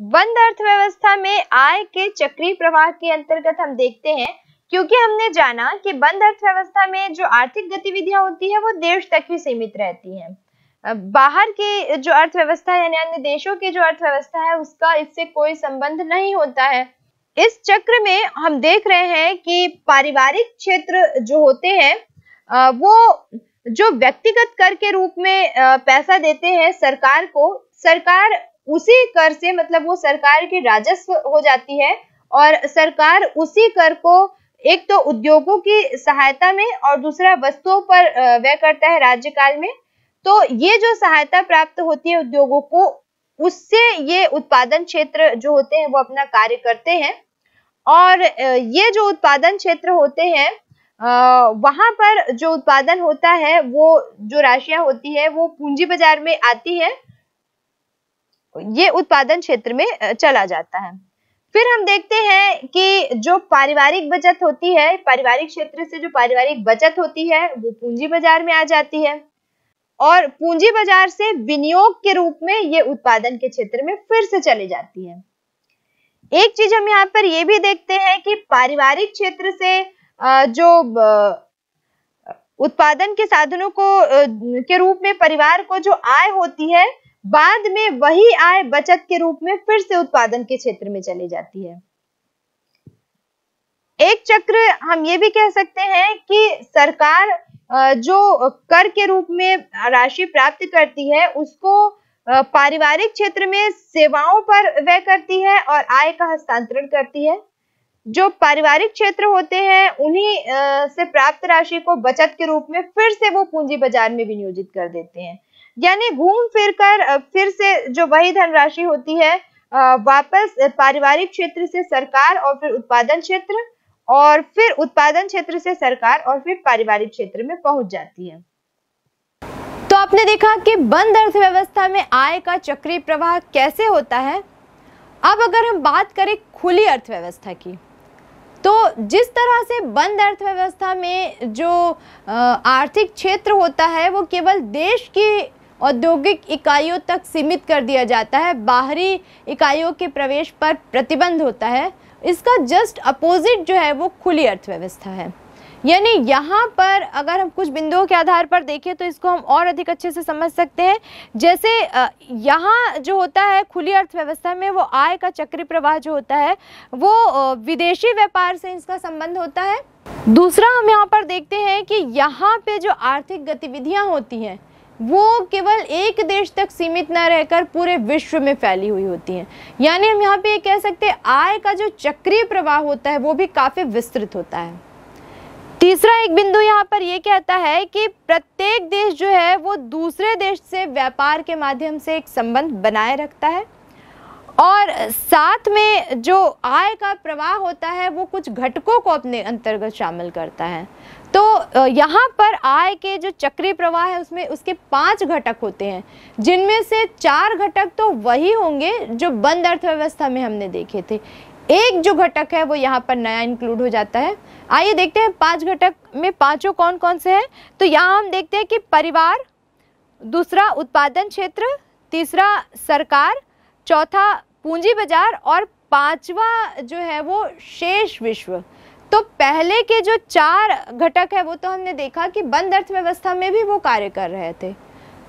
बंद अर्थव्यवस्था में आय के चक्रीय प्रवाह के अंतर्गत हम देखते हैं क्योंकि हमने जाना कि बंद अर्थव्यवस्था में जो आर्थिक गतिविधियां होती है वो देश तक ही सीमित रहती हैं बाहर के जो अर्थव्यवस्था यानी अन्य देशों की जो अर्थव्यवस्था है उसका इससे कोई संबंध नहीं होता है इस चक्र में हम देख रहे हैं कि पारिवारिक क्षेत्र जो होते हैं वो जो व्यक्तिगत कर के रूप में पैसा देते हैं सरकार को सरकार उसी कर से मतलब वो सरकार की राजस्व हो जाती है और सरकार उसी कर को एक तो उद्योगों की सहायता में और दूसरा वस्तुओं पर व्यय करता है राज्यकाल में तो ये जो सहायता प्राप्त होती है उद्योगों को उससे ये उत्पादन क्षेत्र जो होते हैं वो अपना कार्य करते हैं और ये जो उत्पादन क्षेत्र होते हैं वहां पर जो उत्पादन होता है वो जो राशियां होती है वो पूंजी बाजार में आती है ये उत्पादन क्षेत्र में चला जाता है फिर हम देखते हैं कि जो पारिवारिक बचत होती है पारिवारिक क्षेत्र से जो पारिवारिक बचत होती है वो पूंजी बाजार में आ जाती है और पूंजी बाजार से विनियोग के रूप में ये उत्पादन के क्षेत्र में फिर से चली जाती है एक चीज हम यहाँ पर ये भी देखते हैं कि पारिवारिक क्षेत्र से जो उत्पादन के साधनों को के रूप में परिवार को जो आय होती है बाद में वही आय बचत के रूप में फिर से उत्पादन के क्षेत्र में चली जाती है एक चक्र हम ये भी कह सकते हैं कि सरकार जो कर के रूप में राशि प्राप्त करती है उसको पारिवारिक क्षेत्र में सेवाओं पर व्यय करती है और आय का हस्तांतरण करती है जो पारिवारिक क्षेत्र होते हैं उन्हीं से प्राप्त राशि को बचत के रूप में फिर से वो पूंजी बाजार में विनियोजित कर देते हैं यानी घूम फिर कर फिर से जो वही धनराशि होती है वापस पारिवारिक क्षेत्र से सरकार और फिर उत्पादन क्षेत्र और फिर उत्पादन क्षेत्र से सरकार और फिर पारिवारिक क्षेत्र में पहुंच जाती है तो आपने देखा कि बंद अर्थव्यवस्था में आय का चक्रीय प्रवाह कैसे होता है अब अगर हम बात करें खुली अर्थव्यवस्था की तो जिस तरह से बंद अर्थव्यवस्था में जो आर्थिक क्षेत्र होता है वो केवल देश की औद्योगिक इकाइयों तक सीमित कर दिया जाता है बाहरी इकाइयों के प्रवेश पर प्रतिबंध होता है इसका जस्ट अपोजिट जो है वो खुली अर्थव्यवस्था है यानी यहाँ पर अगर हम कुछ बिंदुओं के आधार पर देखें तो इसको हम और अधिक अच्छे से समझ सकते हैं जैसे यहाँ जो होता है खुली अर्थव्यवस्था में वो आय का चक्री प्रवाह जो होता है वो विदेशी व्यापार से इसका संबंध होता है दूसरा हम यहाँ पर देखते हैं कि यहाँ पे जो आर्थिक गतिविधियाँ होती हैं वो केवल एक देश तक सीमित ना रहकर पूरे विश्व में फैली हुई होती हैं यानी हम यहाँ पे ये कह सकते हैं आय का जो चक्रीय प्रवाह होता है वो भी काफ़ी विस्तृत होता है तीसरा एक बिंदु यहाँ पर यह कहता है कि प्रत्येक देश जो है वो दूसरे देश से व्यापार के माध्यम से एक संबंध बनाए रखता है और साथ में जो आय का प्रवाह होता है वो कुछ घटकों को अपने अंतर्गत शामिल करता है तो यहाँ पर आय के जो चक्रीय प्रवाह है उसमें उसके पांच घटक होते हैं जिनमें से चार घटक तो वही होंगे जो बंद अर्थव्यवस्था में हमने देखे थे एक जो घटक है वो यहाँ पर नया इंक्लूड हो जाता है आइए देखते हैं पांच घटक में पांचों कौन कौन से हैं तो यहाँ हम देखते हैं कि परिवार दूसरा उत्पादन क्षेत्र तीसरा सरकार चौथा पूंजी बाजार और पांचवा जो है वो शेष विश्व तो पहले के जो चार घटक है वो तो हमने देखा कि बंद अर्थव्यवस्था में भी वो कार्य कर रहे थे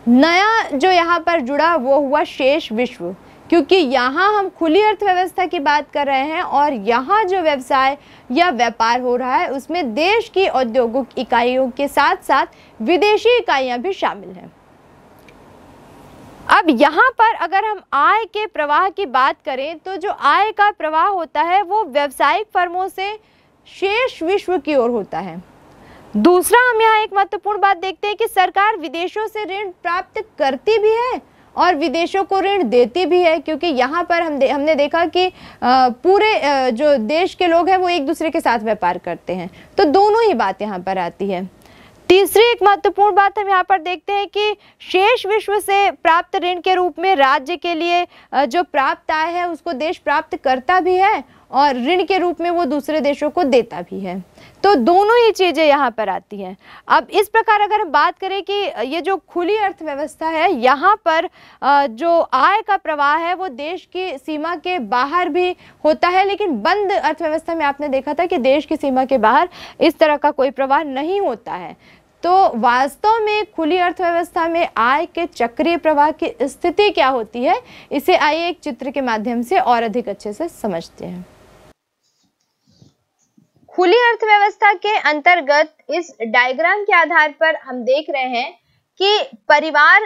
नया जो यहाँ पर जुड़ा वो हुआ शेष विश्व क्योंकि यहाँ हम खुली अर्थव्यवस्था की बात कर रहे हैं और यहाँ जो व्यवसाय या व्यापार हो रहा है उसमें देश की औद्योगिक इकाइयों के साथ साथ विदेशी इकाइयाँ भी शामिल हैं अब यहाँ पर अगर हम आय के प्रवाह की बात करें तो जो आय का प्रवाह होता है वो व्यवसायिक फर्मों से शेष विश्व की ओर होता है दूसरा हम यहाँ एक महत्वपूर्ण बात देखते हैं कि सरकार विदेशों से ऋण प्राप्त करती भी है और विदेशों को ऋण देती भी है क्योंकि यहाँ पर हम दे, हमने देखा कि आ, पूरे आ, जो देश के लोग हैं वो एक दूसरे के साथ व्यापार करते हैं तो दोनों ही बात यहाँ पर आती है तीसरी एक महत्वपूर्ण बात हम यहाँ पर देखते हैं कि शेष विश्व से प्राप्त ऋण के रूप में राज्य के लिए जो प्राप्त आय है उसको देश प्राप्त करता भी है और ऋण के रूप में वो दूसरे देशों को देता भी है तो दोनों ही चीज़ें यहाँ पर आती हैं अब इस प्रकार अगर हम बात करें कि ये जो खुली अर्थव्यवस्था है यहाँ पर जो आय का प्रवाह है वो देश की सीमा के बाहर भी होता है लेकिन बंद अर्थव्यवस्था में आपने देखा था कि देश की सीमा के बाहर इस तरह का कोई प्रवाह नहीं होता है तो वास्तव में खुली अर्थव्यवस्था में आय के चक्रीय प्रवाह की स्थिति क्या होती है इसे आइए एक चित्र के माध्यम से और अधिक अच्छे से समझते हैं खुली अर्थव्यवस्था के अंतर्गत इस डायग्राम के आधार पर हम देख रहे हैं कि परिवार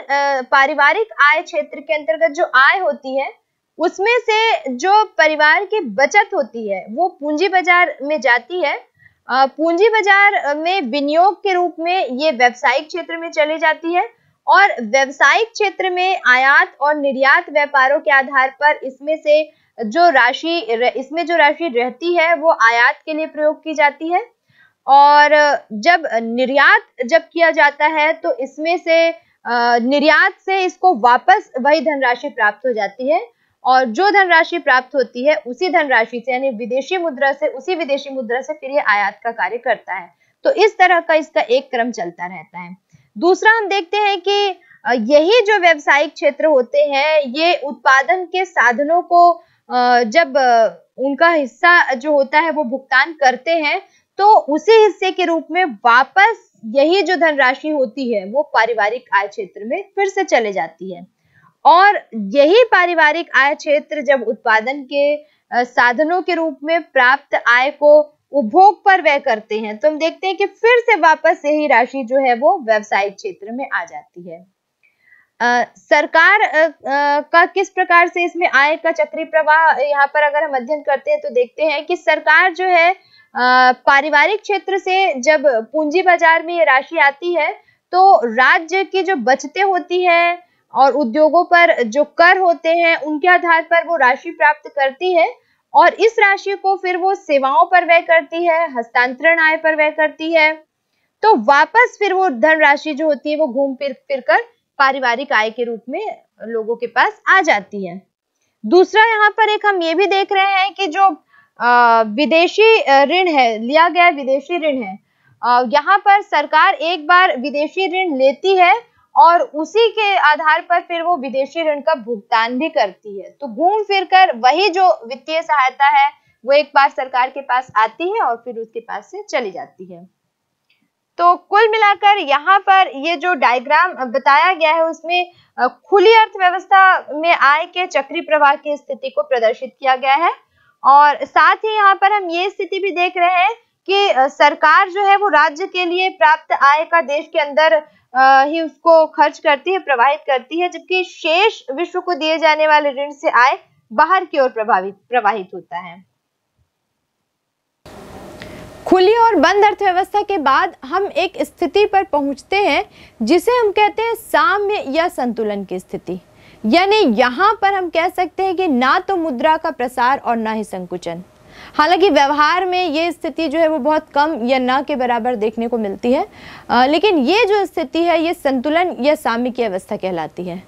पारिवारिक आय क्षेत्र के अंतर्गत जो आय होती है उसमें से जो परिवार की बचत होती है वो पूंजी बाजार में जाती है पूंजी बाजार में विनियोग के रूप में ये व्यवसायिक क्षेत्र में चली जाती है और व्यवसायिक क्षेत्र में आयात और निर्यात व्यापारों के आधार पर इसमें से जो राशि इसमें जो राशि रहती है वो आयात के लिए प्रयोग की जाती है और जब निर्यात जब किया जाता है तो इसमें से निर्यात से इसको वापस वही धनराशि प्राप्त हो जाती है और जो धनराशि प्राप्त होती है उसी धनराशि से यानी विदेशी मुद्रा से उसी विदेशी मुद्रा से फिर ये आयात का कार्य करता है तो इस तरह का इसका एक क्रम चलता रहता है दूसरा हम देखते हैं कि यही जो व्यवसायिक क्षेत्र होते हैं ये उत्पादन के साधनों को जब उनका हिस्सा जो होता है वो भुगतान करते हैं तो उसी हिस्से के रूप में वापस यही जो धनराशि होती है वो पारिवारिक आय क्षेत्र में फिर से चले जाती है और यही पारिवारिक आय क्षेत्र जब उत्पादन के साधनों के रूप में प्राप्त आय को उपभोग पर व्यय करते हैं तो हम देखते हैं कि फिर से वापस यही राशि जो है वो व्यवसायिक क्षेत्र में आ जाती है आ, सरकार आ, आ, का किस प्रकार से इसमें आय का चक्री प्रवाह यहाँ पर अगर हम अध्ययन करते हैं तो देखते हैं कि सरकार जो है पारिवारिक क्षेत्र से जब पूंजी बाजार में ये राशि आती है तो राज्य की जो बचतें होती है और उद्योगों पर जो कर होते हैं उनके आधार पर वो राशि प्राप्त करती है और इस राशि को फिर वो सेवाओं पर व्यय करती है हस्तांतरण आय पर व्यय करती है तो वापस फिर वो धन राशि जो होती है वो घूम फिर फिर कर पारिवारिक आय के रूप में लोगों के पास आ जाती है दूसरा यहाँ पर एक हम ये भी देख रहे हैं कि जो विदेशी ऋण है लिया गया विदेशी ऋण है यहाँ पर सरकार एक बार विदेशी ऋण लेती है और उसी के आधार पर फिर वो विदेशी ऋण का भुगतान भी करती है तो घूम फिर कर वही जो वित्तीय सहायता है वो एक बार सरकार के पास आती है और फिर उसके पास से चली जाती है तो कुल मिलाकर यहाँ पर ये जो डायग्राम बताया गया है उसमें खुली अर्थव्यवस्था में आय के चक्री प्रवाह की स्थिति को प्रदर्शित किया गया है और साथ ही यहाँ पर हम ये स्थिति भी देख रहे हैं कि सरकार जो है वो राज्य के लिए प्राप्त आय का देश के अंदर ही उसको खर्च करती है प्रवाहित करती है जबकि शेष विश्व को दिए जाने वाले ऋण से आय बाहर की ओर प्रभावित प्रवाहित होता है खुली और बंद अर्थव्यवस्था के बाद हम एक स्थिति पर पहुंचते हैं जिसे हम कहते हैं साम्य या संतुलन की स्थिति यानी यहाँ पर हम कह सकते हैं कि ना तो मुद्रा का प्रसार और ना ही संकुचन हालांकि व्यवहार में ये स्थिति जो है वो बहुत कम या ना के बराबर देखने को मिलती है आ, लेकिन ये जो स्थिति है ये संतुलन या साम्य की अवस्था कहलाती है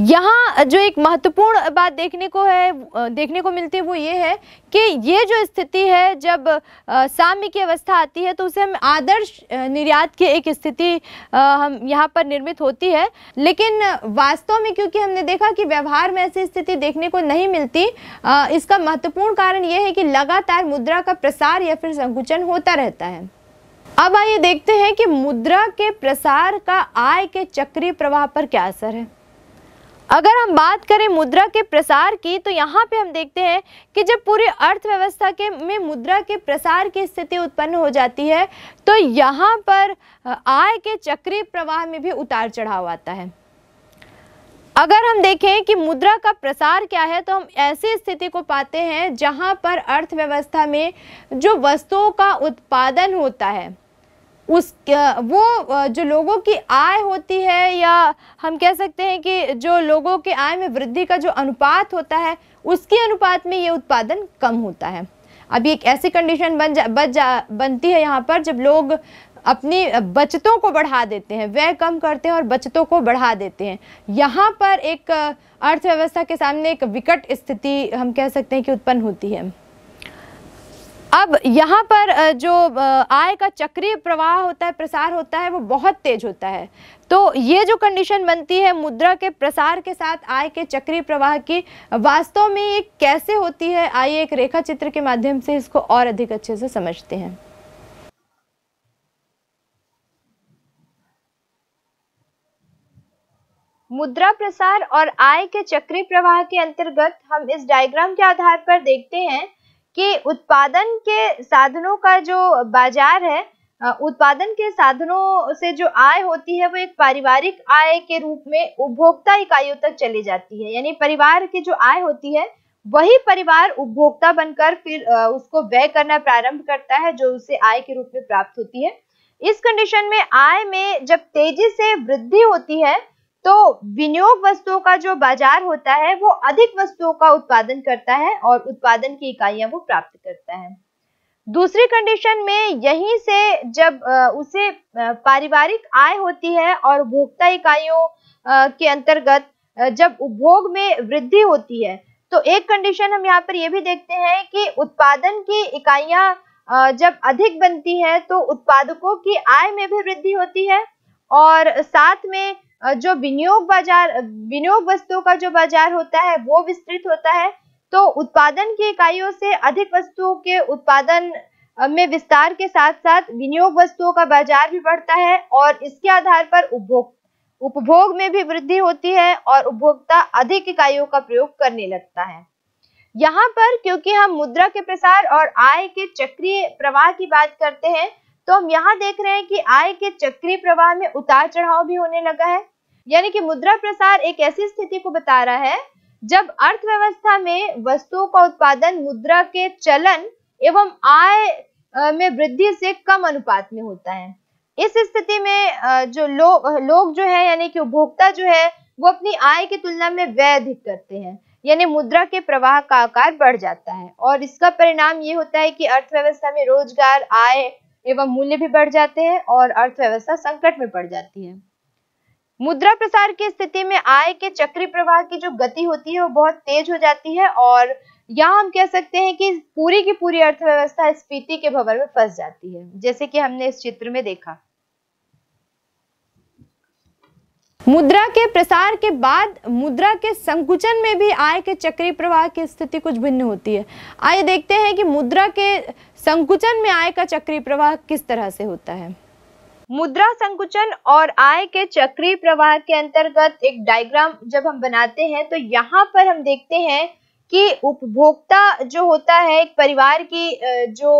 यहाँ जो एक महत्वपूर्ण बात देखने को है देखने को मिलती है वो ये है कि ये जो स्थिति है जब साम्य की अवस्था आती है तो उसे हम आदर्श निर्यात की एक स्थिति हम यहाँ पर निर्मित होती है लेकिन वास्तव में क्योंकि हमने देखा कि व्यवहार में ऐसी स्थिति देखने को नहीं मिलती इसका महत्वपूर्ण कारण ये है कि लगातार मुद्रा का प्रसार या फिर संकुचन होता रहता है अब आइए देखते हैं कि मुद्रा के प्रसार का आय के चक्रीय प्रवाह पर क्या असर है अगर हम बात करें मुद्रा के प्रसार की तो यहाँ पे हम देखते हैं कि जब पूरी अर्थव्यवस्था के में मुद्रा के प्रसार की स्थिति उत्पन्न हो जाती है तो यहाँ पर आय के चक्रीय प्रवाह में भी उतार चढ़ाव आता है अगर हम देखें कि मुद्रा का प्रसार क्या है तो हम ऐसी स्थिति को पाते हैं जहाँ पर अर्थव्यवस्था में जो वस्तुओं का उत्पादन होता है उस वो जो लोगों की आय होती है या हम कह सकते हैं कि जो लोगों के आय में वृद्धि का जो अनुपात होता है उसके अनुपात में ये उत्पादन कम होता है अभी एक ऐसी कंडीशन बन जा बच जा बनती है यहाँ पर जब लोग अपनी बचतों को बढ़ा देते हैं व्यय कम करते हैं और बचतों को बढ़ा देते हैं यहाँ पर एक अर्थव्यवस्था के सामने एक विकट स्थिति हम कह सकते हैं कि उत्पन्न होती है अब यहाँ पर जो आय का चक्रीय प्रवाह होता है प्रसार होता है वो बहुत तेज होता है तो ये जो कंडीशन बनती है मुद्रा के प्रसार के साथ आय के चक्रीय प्रवाह की वास्तव में ये कैसे होती है आइए एक रेखा चित्र के माध्यम से इसको और अधिक अच्छे से समझते हैं मुद्रा प्रसार और आय के चक्रीय प्रवाह के अंतर्गत हम इस डायग्राम के आधार पर देखते हैं कि उत्पादन के साधनों का जो बाजार है उत्पादन के साधनों से जो आय होती है वो एक पारिवारिक आय के रूप में उपभोक्ता इकाइयों तक चली जाती है यानी परिवार की जो आय होती है वही परिवार उपभोक्ता बनकर फिर उसको व्यय करना प्रारंभ करता है जो उसे आय के रूप में प्राप्त होती है इस कंडीशन में आय में जब तेजी से वृद्धि होती है तो विनियोग वस्तुओं का जो बाजार होता है वो अधिक वस्तुओं का उत्पादन करता है और उत्पादन की इकाइयां वो प्राप्त करता है दूसरी कंडीशन में यहीं से जब उसे पारिवारिक आय होती है और उपभोक्ता इकाइयों के अंतर्गत जब उपभोग में वृद्धि होती है तो एक कंडीशन हम यहाँ पर यह भी देखते हैं कि उत्पादन की इकाइयां जब अधिक बनती है तो उत्पादकों की आय में भी वृद्धि होती है और साथ में जो विनियोग बाजार विनियोग वस्तुओं का जो बाजार होता है वो विस्तृत होता है तो उत्पादन की इकाइयों से अधिक वस्तुओं के उत्पादन में विस्तार के साथ साथ विनियोग वस्तुओं का बाजार भी बढ़ता है और इसके आधार पर उपभोग उपभोग में भी वृद्धि होती है और उपभोक्ता अधिक इकाइयों का प्रयोग करने लगता है यहाँ पर क्योंकि हम मुद्रा के प्रसार और आय के चक्रीय प्रवाह की बात करते हैं तो हम यहाँ देख रहे हैं कि आय के चक्रीय प्रवाह में उतार चढ़ाव भी होने लगा है यानी कि मुद्रा प्रसार एक ऐसी स्थिति को बता रहा है जब अर्थव्यवस्था में वस्तुओं का उत्पादन मुद्रा के चलन एवं आय में वृद्धि से कम अनुपात में होता है इस स्थिति में जो लोग लोग जो है यानी कि उपभोक्ता जो है वो अपनी आय की तुलना में व्यय अधिक करते हैं यानी मुद्रा के प्रवाह का आकार बढ़ जाता है और इसका परिणाम ये होता है कि अर्थव्यवस्था में रोजगार आय एवं मूल्य भी बढ़ जाते हैं और अर्थव्यवस्था संकट में पड़ जाती है मुद्रा प्रसार की स्थिति में आय के चक्री प्रवाह की जो गति होती है वो बहुत तेज हो जाती है और यहाँ हम कह सकते हैं कि पूरी की पूरी अर्थव्यवस्था स्पीति के भवन में फंस जाती है जैसे कि हमने इस चित्र में देखा मुद्रा के प्रसार के बाद मुद्रा के संकुचन में भी आय के चक्रीय प्रवाह की स्थिति कुछ भिन्न होती है आइए देखते हैं कि मुद्रा के संकुचन में आय का चक्रीय प्रवाह किस तरह से होता है मुद्रा संकुचन और आय के चक्रीय प्रवाह के अंतर्गत एक डायग्राम जब हम बनाते हैं तो यहाँ पर हम देखते हैं कि उपभोक्ता जो होता है एक परिवार की जो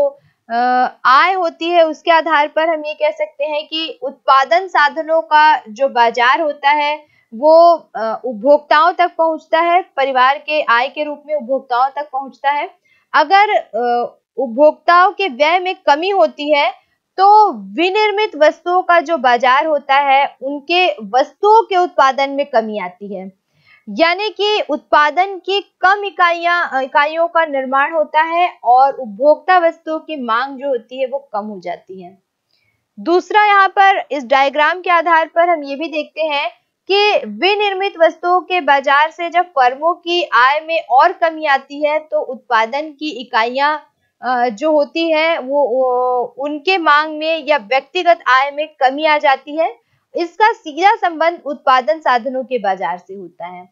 आय होती है उसके आधार पर हम ये कह सकते हैं कि उत्पादन साधनों का जो बाजार होता है वो उपभोक्ताओं तक पहुंचता है परिवार के आय के रूप में उपभोक्ताओं तक पहुंचता है अगर उपभोक्ताओं के व्यय में कमी होती है तो विनिर्मित वस्तुओं का जो बाजार होता है उनके वस्तुओं के उत्पादन में कमी आती है यानी कि उत्पादन की कम इकाइयां इकाइयों का निर्माण होता है और उपभोक्ता वस्तुओं की मांग जो होती है वो कम हो जाती है दूसरा यहाँ पर इस डायग्राम के आधार पर हम ये भी देखते हैं कि विनिर्मित वस्तुओं के बाजार से जब फर्मों की आय में और कमी आती है तो उत्पादन की इकाइयां जो होती है वो, वो उनके मांग में या व्यक्तिगत आय में कमी आ जाती है इसका सीधा संबंध उत्पादन साधनों के बाजार से होता है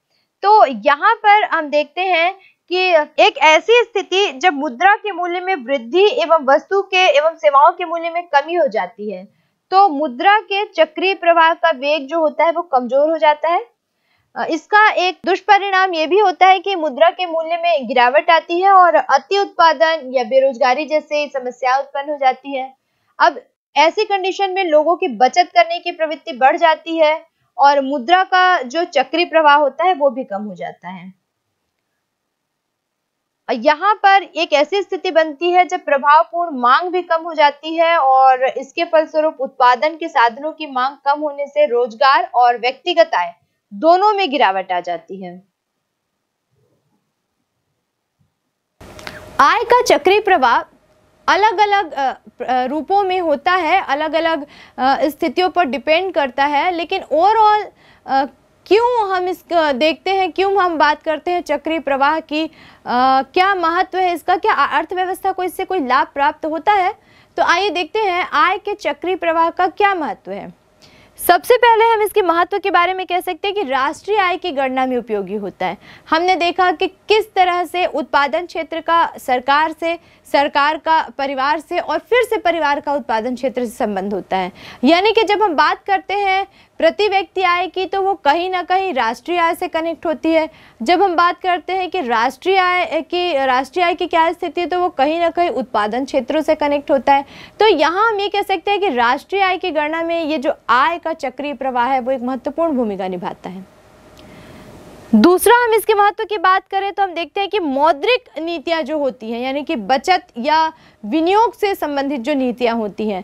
तो यहाँ पर हम देखते हैं कि एक ऐसी स्थिति जब मुद्रा के मूल्य में वृद्धि एवं वस्तु के एवं सेवाओं के मूल्य में कमी हो जाती है तो मुद्रा के चक्रीय प्रवाह का वेग जो होता है वो कमजोर हो जाता है इसका एक दुष्परिणाम ये भी होता है कि मुद्रा के मूल्य में गिरावट आती है और अति उत्पादन या बेरोजगारी जैसे समस्या उत्पन्न हो जाती है अब ऐसी कंडीशन में लोगों की बचत करने की प्रवृत्ति बढ़ जाती है और मुद्रा का जो चक्री प्रवाह होता है वो भी कम हो जाता है यहाँ पर एक ऐसी स्थिति बनती है जब प्रभावपूर्ण मांग भी कम हो जाती है और इसके फलस्वरूप उत्पादन के साधनों की मांग कम होने से रोजगार और व्यक्तिगत आय दोनों में गिरावट आ जाती है आय का चक्री प्रवाह अलग अलग रूपों में होता है अलग अलग स्थितियों पर डिपेंड करता है लेकिन ओवरऑल क्यों हम इस देखते हैं क्यों हम बात करते हैं चक्री प्रवाह की आ, क्या महत्व है इसका क्या अर्थव्यवस्था को इससे कोई लाभ प्राप्त होता है तो आइए देखते हैं आय के चक्री प्रवाह का क्या महत्व है सबसे पहले हम इसके महत्व के बारे में कह सकते हैं कि राष्ट्रीय आय की गणना में उपयोगी होता है हमने देखा कि किस तरह से उत्पादन क्षेत्र का सरकार से सरकार का परिवार से और फिर से परिवार का उत्पादन क्षेत्र से संबंध होता है यानी कि जब हम बात करते हैं प्रति व्यक्ति आय की तो वो कहीं ना कहीं राष्ट्रीय आय से कनेक्ट होती है जब हम बात करते हैं कि राष्ट्रीय आय की राष्ट्रीय आय की क्या स्थिति है तो वो कहीं ना कहीं उत्पादन क्षेत्रों से कनेक्ट होता है तो यहाँ हम ये कह सकते हैं कि राष्ट्रीय आय की गणना में ये जो आय का चक्रीय प्रवाह है वो एक महत्वपूर्ण भूमिका निभाता है दूसरा हम इसके महत्व की बात करें तो हम देखते हैं कि मौद्रिक नीतियां जो होती हैं यानी कि बचत या विनियोग से संबंधित जो नीतियां होती हैं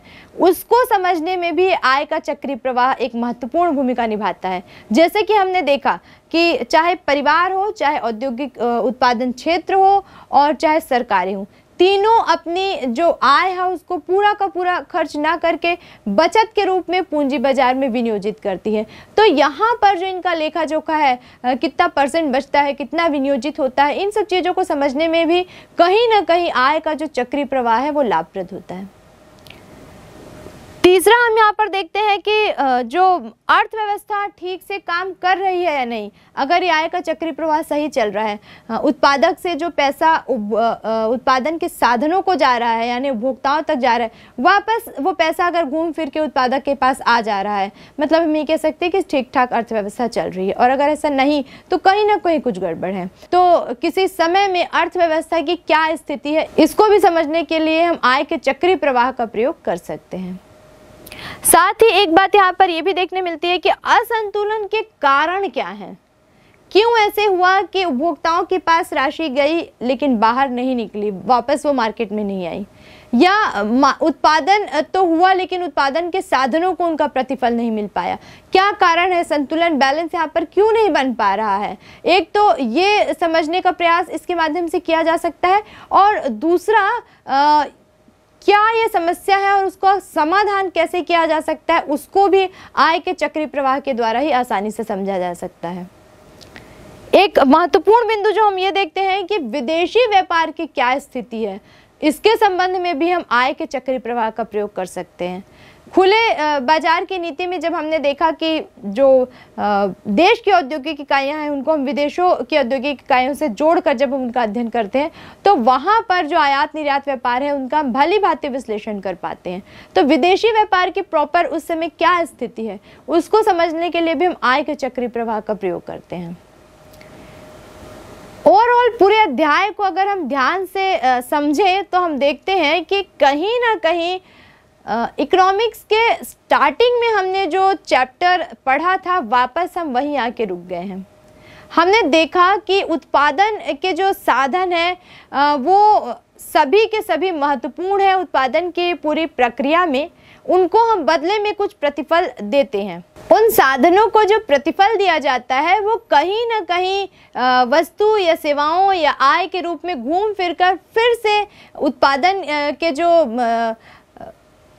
उसको समझने में भी आय का चक्री प्रवाह एक महत्वपूर्ण भूमिका निभाता है जैसे कि हमने देखा कि चाहे परिवार हो चाहे औद्योगिक उत्पादन क्षेत्र हो और चाहे सरकारें हों तीनों अपनी जो आय है उसको पूरा का पूरा खर्च ना करके बचत के रूप में पूंजी बाजार में विनियोजित करती है तो यहाँ पर जो इनका लेखा जोखा है कितना परसेंट बचता है कितना विनियोजित होता है इन सब चीज़ों को समझने में भी कहीं ना कहीं आय का जो चक्री प्रवाह है वो लाभप्रद होता है तीसरा हम यहाँ पर देखते हैं कि जो अर्थव्यवस्था ठीक से काम कर रही है या नहीं अगर ये आय का चक्री प्रवाह सही चल रहा है उत्पादक से जो पैसा उत्पादन के साधनों को जा रहा है यानी उपभोक्ताओं तक जा रहा है वापस वो पैसा अगर घूम फिर के उत्पादक के पास आ जा रहा है मतलब हम ये कह सकते हैं कि ठीक ठाक अर्थव्यवस्था चल रही है और अगर ऐसा नहीं तो कहीं ना कहीं कुछ गड़बड़ है तो किसी समय में अर्थव्यवस्था की क्या स्थिति है इसको भी समझने के लिए हम आय के चक्री प्रवाह का प्रयोग कर सकते हैं साथ ही एक बात यहाँ पर यह भी देखने मिलती है कि असंतुलन के कारण क्या है क्यों ऐसे हुआ कि उपभोक्ताओं के पास राशि गई लेकिन बाहर नहीं निकली वापस वो मार्केट में नहीं आई या उत्पादन तो हुआ लेकिन उत्पादन के साधनों को उनका प्रतिफल नहीं मिल पाया क्या कारण है संतुलन बैलेंस यहाँ पर क्यों नहीं बन पा रहा है एक तो ये समझने का प्रयास इसके माध्यम से किया जा सकता है और दूसरा क्या ये समस्या है और उसका समाधान कैसे किया जा सकता है उसको भी आय के चक्री प्रवाह के द्वारा ही आसानी से समझा जा सकता है एक महत्वपूर्ण बिंदु जो हम ये देखते हैं कि विदेशी व्यापार की क्या स्थिति है इसके संबंध में भी हम आय के चक्री प्रवाह का प्रयोग कर सकते हैं खुले बाजार की नीति में जब हमने देखा कि जो देश की औद्योगिक इकाइयाँ हैं उनको हम विदेशों की औद्योगिक इकाइयों से जोड़कर जब हम उनका अध्ययन करते हैं तो वहाँ पर जो आयात निर्यात व्यापार है उनका हम भली भांति विश्लेषण कर पाते हैं तो विदेशी व्यापार की प्रॉपर उस समय क्या स्थिति है उसको समझने के लिए भी हम आय के चक्री प्रवाह का प्रयोग करते हैं ओवरऑल पूरे अध्याय को अगर हम ध्यान से समझें तो हम देखते हैं कि कहीं ना कहीं इकोनॉमिक्स के स्टार्टिंग में हमने जो चैप्टर पढ़ा था वापस हम वहीं आके रुक गए हैं हमने देखा कि उत्पादन के जो साधन हैं वो सभी के सभी महत्वपूर्ण हैं उत्पादन के पूरी प्रक्रिया में उनको हम बदले में कुछ प्रतिफल देते हैं उन साधनों को जो प्रतिफल दिया जाता है वो कहीं ना कहीं वस्तु या सेवाओं या आय के रूप में घूम फिर कर फिर से उत्पादन के जो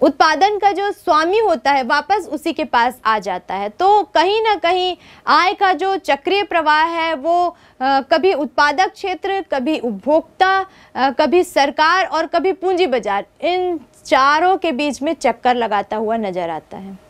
उत्पादन का जो स्वामी होता है वापस उसी के पास आ जाता है तो कहीं ना कहीं आय का जो चक्रीय प्रवाह है वो आ, कभी उत्पादक क्षेत्र कभी उपभोक्ता कभी सरकार और कभी पूंजी बाजार इन चारों के बीच में चक्कर लगाता हुआ नजर आता है